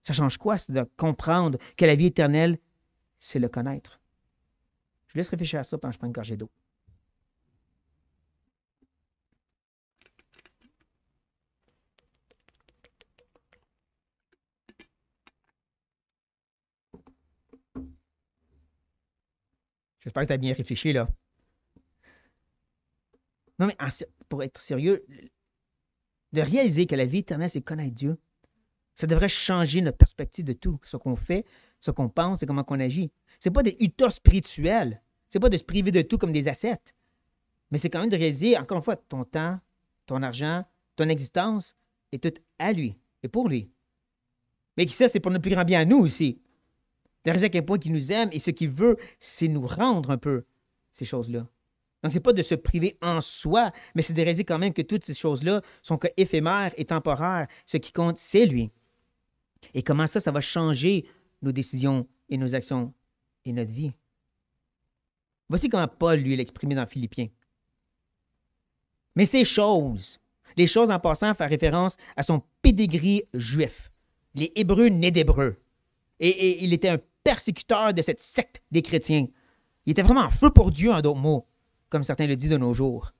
ça change quoi? C'est de comprendre que la vie éternelle, c'est le connaître. Je laisse réfléchir à ça pendant que je prends une gorgée d'eau. J'espère que tu as bien réfléchi, là. Non, mais pour être sérieux, de réaliser que la vie éternelle, c'est connaître Dieu, ça devrait changer notre perspective de tout, ce qu'on fait, ce qu'on pense et comment qu'on agit. C'est pas des utos spirituels, C'est pas de se priver de tout comme des assets. Mais c'est quand même de réaliser, encore une fois, ton temps, ton argent, ton existence est tout à lui et pour lui. Mais qui ça, c'est pour notre plus grand bien à nous aussi réaliser à quel point qui nous aime et ce qu'il veut, c'est nous rendre un peu ces choses-là. Donc, ce n'est pas de se priver en soi, mais c'est de réaliser quand même que toutes ces choses-là sont que éphémères et temporaires. Ce qui compte, c'est lui. Et comment ça, ça va changer nos décisions et nos actions et notre vie. Voici comment Paul, lui, l'exprimait dans Philippiens. Mais ces choses, les choses en passant font référence à son pedigree juif. Les Hébreux nés d'Hébreux. Et, et, il était un persécuteur de cette secte des chrétiens. Il était vraiment en feu pour Dieu, en d'autres mots, comme certains le disent de nos jours.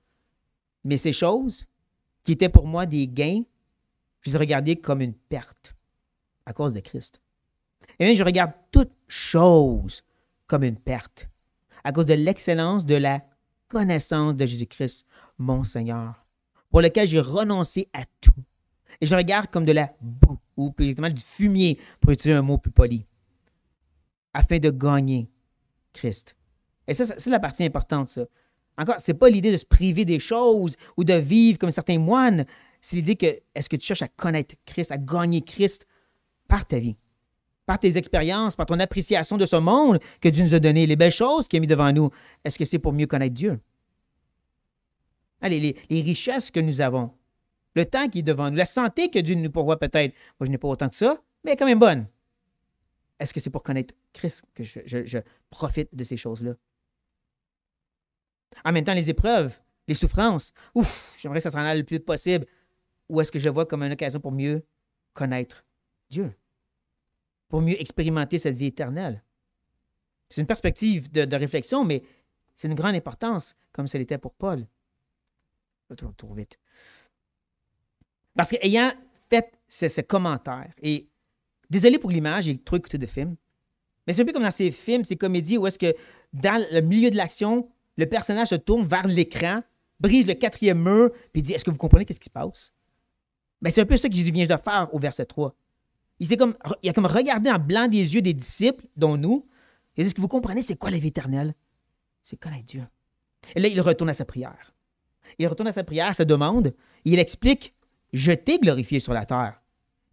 Mais ces choses, qui étaient pour moi des gains, je les regardais comme une perte à cause de Christ. Et eh bien, je regarde toutes choses comme une perte à cause de l'excellence de la connaissance de Jésus-Christ, mon Seigneur, pour lequel j'ai renoncé à tout. Et je regarde comme de la boue, ou plus exactement du fumier, pour utiliser un mot plus poli afin de gagner Christ. Et ça, c'est la partie importante, ça. Encore, c'est pas l'idée de se priver des choses ou de vivre comme certains moines. C'est l'idée que, est-ce que tu cherches à connaître Christ, à gagner Christ par ta vie, par tes expériences, par ton appréciation de ce monde que Dieu nous a donné, les belles choses qu'il a mis devant nous. Est-ce que c'est pour mieux connaître Dieu? Allez, les, les richesses que nous avons, le temps qui est devant nous, la santé que Dieu nous pourvoit peut-être. Moi, je n'ai pas autant que ça, mais elle est quand même bonne. Est-ce que c'est pour connaître Christ que je, profite de ces choses-là? En même temps, les épreuves, les souffrances, ouf, j'aimerais que ça s'en aille le plus vite possible. Ou est-ce que je le vois comme une occasion pour mieux connaître Dieu? Pour mieux expérimenter cette vie éternelle? C'est une perspective de, réflexion, mais c'est une grande importance, comme ça l'était pour Paul. Trop, vite. Parce qu'ayant fait ce commentaire et Désolé pour l'image, et trop écouté de film. Mais c'est un peu comme dans ces films, ces comédies où est-ce que dans le milieu de l'action, le personnage se tourne vers l'écran, brise le quatrième mur, puis dit Est-ce que vous comprenez qu'est-ce qui se passe Mais ben, c'est un peu ça que Jésus vient de faire au verset 3. Il, comme, il a comme regardé en blanc des yeux des disciples, dont nous, et dit Est-ce que vous comprenez c'est quoi la éternelle C'est quoi la Dieu Et là, il retourne à sa prière. Il retourne à sa prière, à sa demande, et il explique Je t'ai glorifié sur la terre.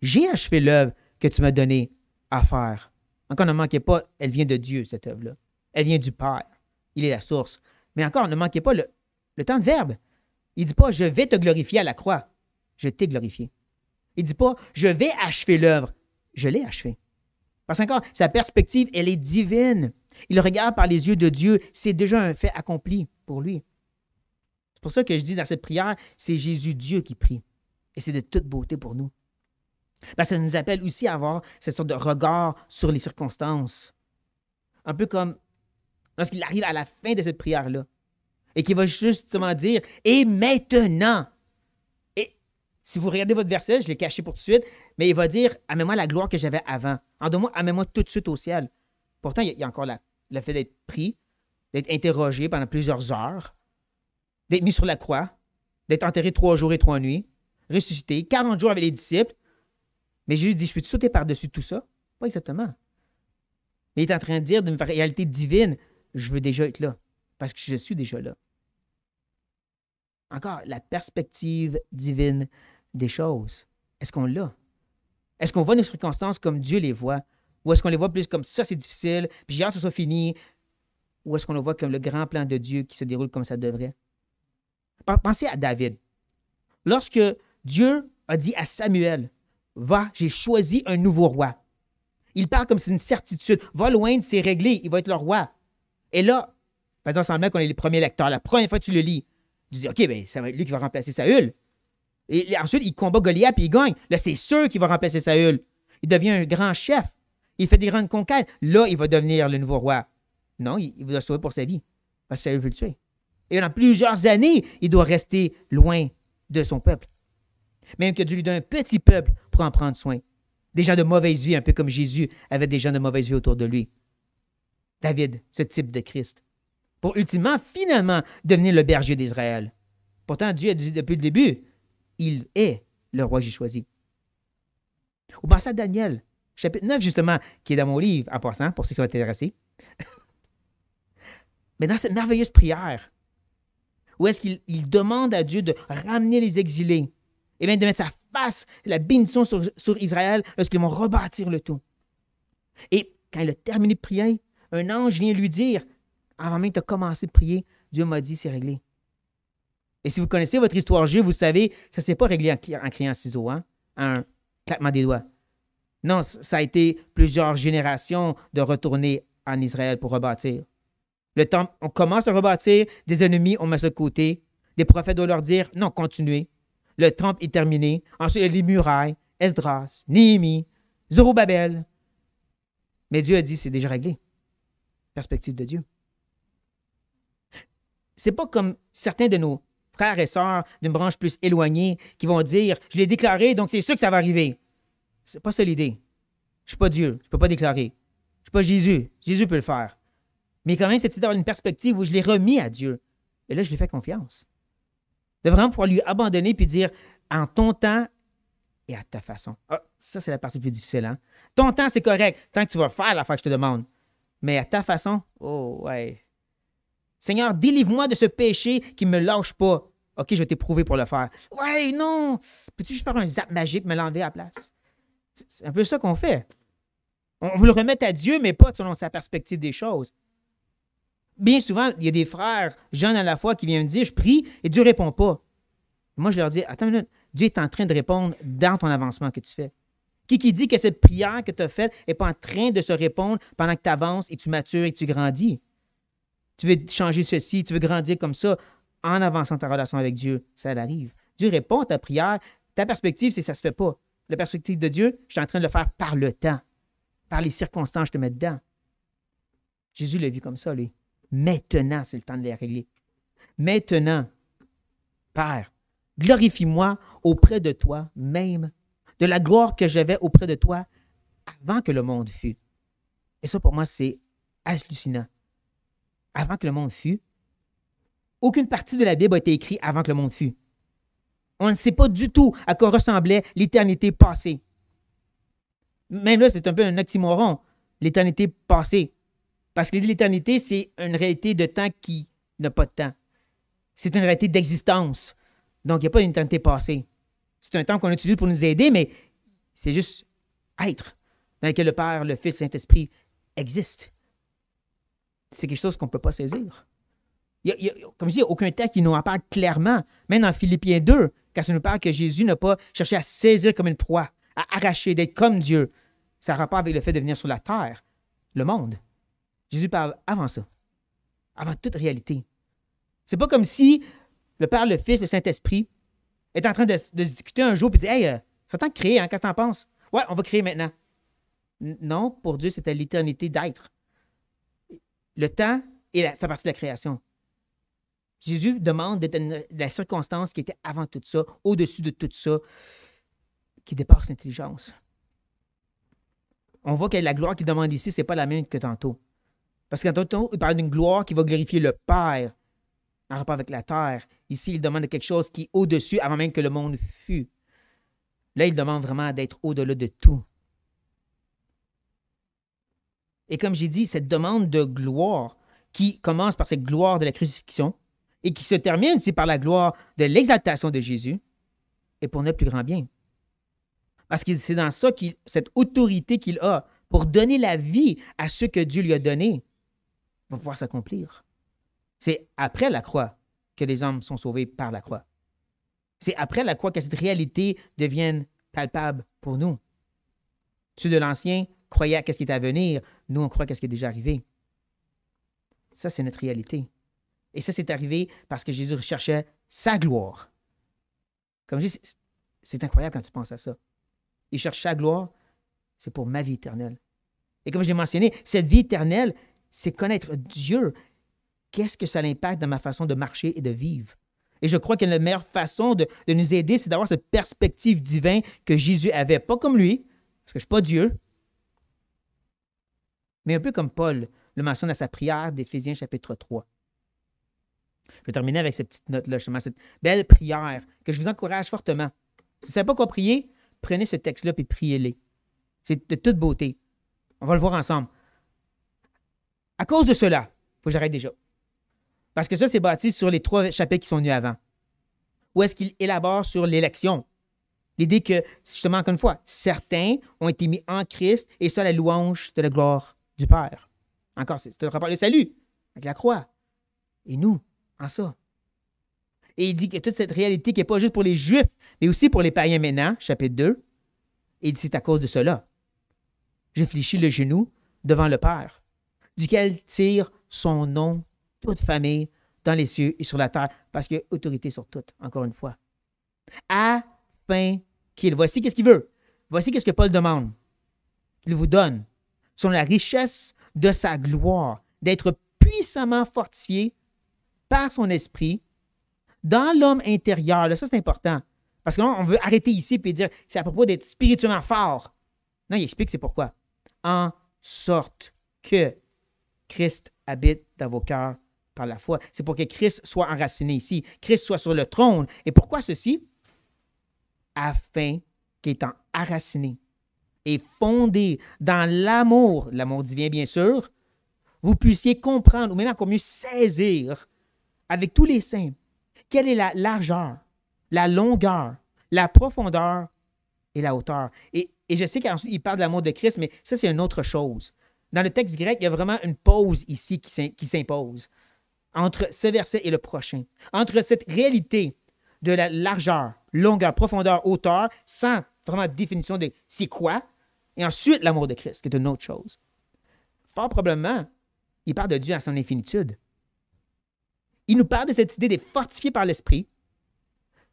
J'ai achevé l'œuvre que tu m'as donné à faire. Encore ne manquez pas, elle vient de Dieu, cette œuvre-là. Elle vient du Père. Il est la source. Mais encore, ne manquez pas le, le temps de verbe. Il ne dit pas je vais te glorifier à la croix. Je t'ai glorifié. Il ne dit pas je vais achever l'œuvre. Je l'ai achevée. Parce encore, sa perspective, elle est divine. Il regarde par les yeux de Dieu. C'est déjà un fait accompli pour lui. C'est pour ça que je dis dans cette prière, c'est Jésus Dieu qui prie. Et c'est de toute beauté pour nous. Ben, ça nous appelle aussi à avoir cette sorte de regard sur les circonstances. Un peu comme lorsqu'il arrive à la fin de cette prière-là et qu'il va justement dire Et maintenant Et si vous regardez votre verset, je l'ai caché pour tout de suite, mais il va dire Amène-moi la gloire que j'avais avant. En deux amène-moi tout de suite au ciel. Pourtant, il y a encore le fait d'être pris, d'être interrogé pendant plusieurs heures, d'être mis sur la croix, d'être enterré trois jours et trois nuits, ressuscité, 40 jours avec les disciples mais Jésus dit, je peux sauter par-dessus tout ça? Pas exactement. Mais il est en train de dire d'une réalité divine, je veux déjà être là, parce que je suis déjà là. Encore, la perspective divine des choses. Est-ce qu'on l'a? Est-ce qu'on voit nos circonstances comme Dieu les voit? Ou est-ce qu'on les voit plus comme ça, c'est difficile, puis j'ai hâte que ce soit fini? Ou est-ce qu'on le voit comme le grand plan de Dieu qui se déroule comme ça devrait? Pensez à David. Lorsque Dieu a dit à Samuel, Va, j'ai choisi un nouveau roi. Il parle comme c'est une certitude. Va loin, de c'est réglé, il va être le roi. Et là, faisons semblant qu'on est les premiers lecteurs. La première fois que tu le lis, tu dis, OK, ben, ça va lui qui va remplacer Saül. Et ensuite, il combat Goliath et il gagne. Là, c'est sûr qu'il va remplacer Saül. Il devient un grand chef. Il fait des grandes conquêtes. Là, il va devenir le nouveau roi. Non, il, vous va sauver pour sa vie. Parce que Saül veut le tuer. Et pendant plusieurs années, il doit rester loin de son peuple. Même que Dieu lui donne un petit peuple pour en prendre soin. Des gens de mauvaise vie, un peu comme Jésus avait des gens de mauvaise vie autour de lui. David, ce type de Christ, pour ultimement, finalement, devenir le berger d'Israël. Pourtant, Dieu a dit depuis le début, il est le roi que j'ai choisi. Ou pensez à Daniel, chapitre 9, justement, qui est dans mon livre, en passant, pour ceux qui sont intéressés. [laughs] Mais dans cette merveilleuse prière, où est-ce qu'il demande à Dieu de ramener les exilés, et vient de mettre sa face, la bénédiction sur, sur Israël lorsqu'ils vont rebâtir le tout. Et quand il a terminé de prier, un ange vient lui dire, avant même de commencer de prier, Dieu m'a dit, c'est réglé. Et si vous connaissez votre histoire juive, vous savez, ça ne s'est pas réglé en, criant ciseaux, hein? un claquement des doigts. Non, ça a été plusieurs générations de retourner en Israël pour rebâtir. Le temple, on commence à rebâtir, des ennemis, on met ça de côté. Des prophètes doivent leur dire, non, continuez le temple est terminé. Ensuite, il y a les murailles, Esdras, Néhémie, Zorobabel. Mais Dieu a dit, c'est déjà réglé. Perspective de Dieu. C'est pas comme certains de nos frères et sœurs d'une branche plus éloignée qui vont dire, je l'ai déclaré, donc c'est sûr que ça va arriver. C'est pas ça l'idée. Je suis pas Dieu, je peux pas déclarer. Je suis pas Jésus, Jésus peut le faire. Mais quand même, c'est dans une perspective où je l'ai remis à Dieu. Et là, je lui fais confiance de vraiment pouvoir lui abandonner puis dire en ton temps et à ta façon. Ah, ça, c'est la partie plus difficile. Hein? Ton temps, c'est correct, tant que tu vas faire l'affaire que je te demande. Mais à ta façon, oh ouais. Seigneur, délivre-moi de ce péché qui ne me lâche pas. OK, je vais t'éprouver pour le faire. Ouais, non! Peux-tu juste faire un zap magique, me l'enlever à la place? C'est un peu ça qu'on fait. On veut le remettre à Dieu, mais pas selon sa perspective des choses bien souvent, il y a des frères jeunes à la fois qui viennent me dire Je prie et Dieu ne répond pas. Moi, je leur dis Attends une minute, Dieu est en train de répondre dans ton avancement que tu fais. Qui qui dit que cette prière que tu as faite n'est pas en train de se répondre pendant que tu avances et tu matures et tu grandis? Tu veux changer ceci, tu veux grandir comme ça en avançant ta relation avec Dieu. Ça arrive. Dieu répond à ta prière. Ta perspective, c'est ça ne se fait pas. La perspective de Dieu, je suis en train de le faire par le temps, par les circonstances que je te mets dedans. Jésus l'a vu comme ça, lui. Maintenant, c'est le temps de les régler. Maintenant, Père, glorifie-moi auprès de toi même, de la gloire que j'avais auprès de toi avant que le monde fût. Et ça, pour moi, c'est hallucinant. Avant que le monde fût, aucune partie de la Bible a été écrite avant que le monde fût. On ne sait pas du tout à quoi ressemblait l'éternité passée. Même là, c'est un peu un oxymoron, l'éternité passée. Parce que l'éternité, c'est une réalité de temps qui n'a pas de temps. C'est une réalité d'existence. Donc, il n'y a pas une éternité passée. C'est un temps qu'on utilise pour nous aider, mais c'est juste être dans lequel le Père, le Fils, le Saint-Esprit existent. C'est quelque chose qu'on ne peut pas saisir. comme je dis, n'y a aucun texte qui nous en parle clairement. Même dans Philippiens 2, quand ça nous parle que Jésus n'a pas cherché à saisir comme une proie, à arracher, d'être comme Dieu, ça a rapport avec le fait de venir sur la terre, le monde. Jésus parle avant ça, avant toute réalité. C'est pas comme si le Père, le Fils, le Saint-Esprit est en train de, discuter un jour et dit Hey, euh, c'est temps de créer, hein, qu'est-ce que t'en penses Ouais, on va créer maintenant. non, pour Dieu, c'était l'éternité d'être. Le temps fait partie de la création. Jésus demande d'être la circonstance qui était avant tout ça, au-dessus de tout ça, qui dépasse l'intelligence. On voit que la gloire qu'il demande ici, ce n'est pas la même que tantôt. Parce que temps il parle d'une gloire qui va glorifier le Père en rapport avec la terre. Ici, il demande quelque chose qui est au-dessus avant même que le monde fût. Là, il demande vraiment d'être au-delà de tout. Et comme j'ai dit, cette demande de gloire qui commence par cette gloire de la crucifixion et qui se termine aussi par la gloire de l'exaltation de Jésus est pour notre plus grand bien. Parce que c'est dans ça qu'il, cette autorité qu'il a pour donner la vie à ceux que Dieu lui a donnés va pouvoir s'accomplir. C'est après la croix que les hommes sont sauvés par la croix. C'est après la croix que cette réalité devienne palpable pour nous. Ceux de l'Ancien croyaient à ce qui est à venir, nous on croit à ce qui est déjà arrivé. Ça, c'est notre réalité. Et ça, c'est arrivé parce que Jésus recherchait sa gloire. Comme je dis, c'est incroyable quand tu penses à ça. Il cherche sa gloire, c'est pour ma vie éternelle. Et comme je l'ai mentionné, cette vie éternelle, c'est connaître Dieu. Qu'est-ce que ça impacte dans ma façon de marcher et de vivre? Et je crois que la meilleure façon de, nous aider, c'est d'avoir cette perspective divine que Jésus avait. Pas comme lui, parce que je ne suis pas Dieu, mais un peu comme Paul le mentionne à sa prière d'Éphésiens chapitre 3. Je vais terminer avec cette petite note-là, justement, cette belle prière que je vous encourage fortement. Si vous ne savez pas quoi prier, prenez ce texte-là et priez-les. C'est de toute beauté. On va le voir ensemble. À cause de cela, faut que j'arrête déjà. Parce que ça, c'est bâti sur les trois chapitres qui sont venus avant. Où est-ce qu'il élabore sur l'élection? L'idée que, justement, encore une fois, certains ont été mis en Christ et ça, la louange de la gloire du Père. Encore, c'est le rapport de salut avec la croix. Et nous, en ça. Et il dit que toute cette réalité qui n'est pas juste pour les Juifs, mais aussi pour les païens maintenant, chapitre 2, il dit c'est à cause de cela. Je fléchis le genou devant le Père duquel tire son nom toute famille dans les cieux et sur la terre, parce qu'il a autorité sur toute, encore une fois. Afin qu'il. Voici qu'est-ce qu'il veut. Voici qu'est-ce que Paul demande. qu'il vous donne, sur la richesse de sa gloire, d'être puissamment fortifié par son esprit dans l'homme intérieur. ça, c'est important. Parce que là, on veut arrêter ici et dire c'est à propos d'être spirituellement fort. Non, il explique c'est pourquoi. En sorte que Christ habite dans vos cœurs par la foi. C'est pour que Christ soit enraciné ici, Christ soit sur le trône. Et pourquoi ceci? Afin qu'étant enraciné et fondé dans l'amour, l'amour divin bien sûr, vous puissiez comprendre, ou même encore mieux saisir avec tous les saints, quelle est la largeur, la longueur, la profondeur et la hauteur. Et, je sais il parle de l'amour de Christ, mais ça, c'est une autre chose dans le texte grec, il y a vraiment une pause ici qui s'impose entre ce verset et le prochain, entre cette réalité de la largeur, longueur, profondeur, hauteur, sans vraiment définition de c'est quoi, et ensuite l'amour de Christ, qui est une autre chose. Fort probablement, il parle de Dieu à son infinitude. Il nous parle de cette idée d'être fortifié par l'Esprit,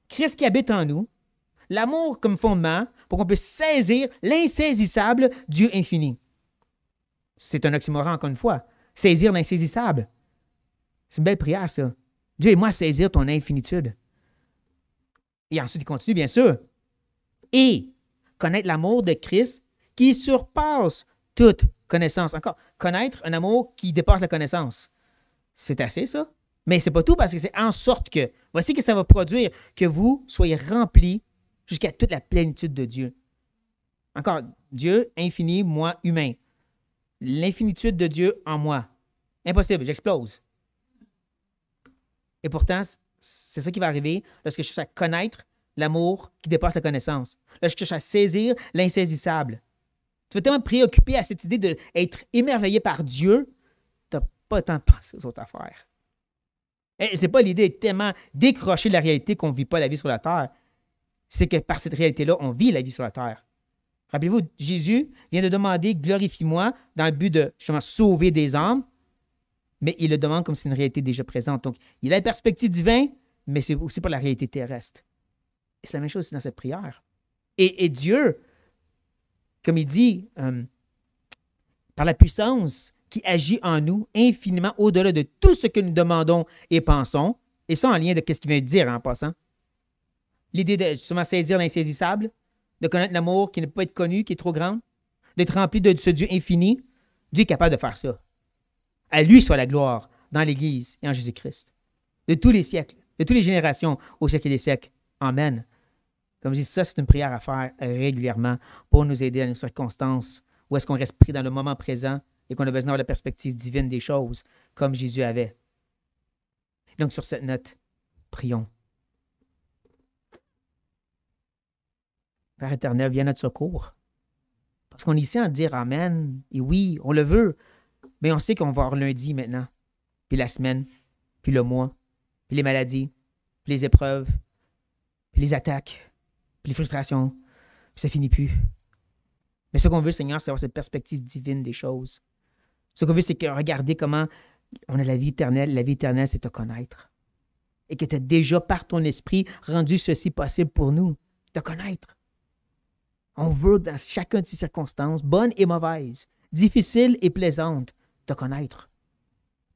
Christ qui habite en nous, l'amour comme fondement pour qu'on puisse saisir l'insaisissable Dieu infini. C'est un oxymoron, encore une fois. Saisir l'insaisissable. C'est une belle prière, ça. Dieu et moi, saisir ton infinitude. Et ensuite, il continue, bien sûr. Et connaître l'amour de Christ qui surpasse toute connaissance. Encore, connaître un amour qui dépasse la connaissance. C'est assez, ça? Mais c'est pas tout parce que c'est en sorte que, voici que ça va produire, que vous soyez remplis jusqu'à toute la plénitude de Dieu. Encore, Dieu infini, moi humain l'infinitude de Dieu en moi. Impossible, j'explose. Et pourtant, c'est ça qui va arriver lorsque je cherche à connaître l'amour qui dépasse la connaissance, lorsque je cherche à saisir l'insaisissable. Tu vas tellement préoccupé à cette idée d'être émerveillé par Dieu, tu n'as pas le temps de penser aux autres affaires. Et eh, c'est pas l'idée de tellement décrocher la réalité qu'on ne vit pas la vie sur la terre. C'est que par cette réalité-là, on vit la vie sur la terre. Rappelez-vous, Jésus vient de demander glorifie-moi dans le but de justement sauver des âmes, mais il le demande comme si une réalité déjà présente. Donc, il a la perspective divine, mais c'est aussi pour la réalité terrestre. Et c'est la même chose dans cette prière. Et, Dieu, comme il dit, euh, par la puissance qui agit en nous infiniment au-delà de tout ce que nous demandons et pensons, et ça en lien de quest ce qu'il vient de dire en passant. L'idée de justement saisir l'insaisissable, de connaître l'amour qui ne peut pas être connu, qui est trop grand, d'être rempli de ce Dieu infini, Dieu est capable de faire ça. À lui soit la gloire dans l'Église et en Jésus-Christ, de tous les siècles, de toutes les générations au siècle des siècles. Amen. Comme je dis, ça, c'est une prière à faire régulièrement pour nous aider à nos circonstances où est-ce qu'on reste pris dans le moment présent et qu'on a besoin de la perspective divine des choses, comme Jésus avait. Donc, sur cette note, prions. Père éternel, viens à notre secours. Parce qu'on est ici à dire Amen, et oui, on le veut, mais on sait qu'on va avoir lundi maintenant, puis la semaine, puis le mois, puis les maladies, puis les épreuves, puis les attaques, puis les frustrations, puis ça finit plus. Mais ce qu'on veut, Seigneur, c'est avoir cette perspective divine des choses. Ce qu'on veut, c'est regarder comment on a la vie éternelle. La vie éternelle, c'est te connaître. Et que tu as déjà, par ton esprit, rendu ceci possible pour nous, te connaître. On veut, dans chacune de ces circonstances, bonnes et mauvaises, difficiles et plaisantes, te connaître.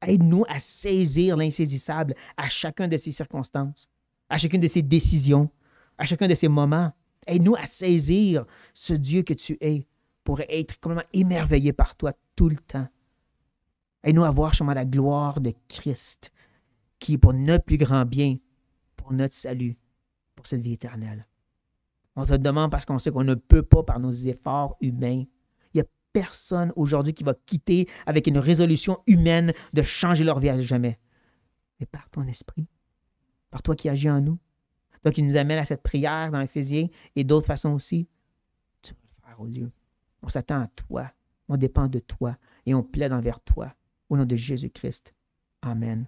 Aide-nous à saisir l'insaisissable à chacune de ces circonstances, à chacune de ces décisions, à chacun de ces moments. Aide-nous à saisir ce Dieu que tu es pour être complètement émerveillé par toi tout le temps. Aide-nous à voir chemin la gloire de Christ, qui est pour notre plus grand bien, pour notre salut, pour cette vie éternelle. On te demande parce qu'on sait qu'on ne peut pas par nos efforts humains. Il n'y a personne aujourd'hui qui va quitter avec une résolution humaine de changer leur vie à jamais. Mais par ton esprit, par toi qui agis en nous, toi qui nous amène à cette prière dans Éphésiens et d'autres façons aussi, tu vas le faire, au Dieu. On s'attend à toi, on dépend de toi et on plaide envers toi. Au nom de Jésus-Christ. Amen.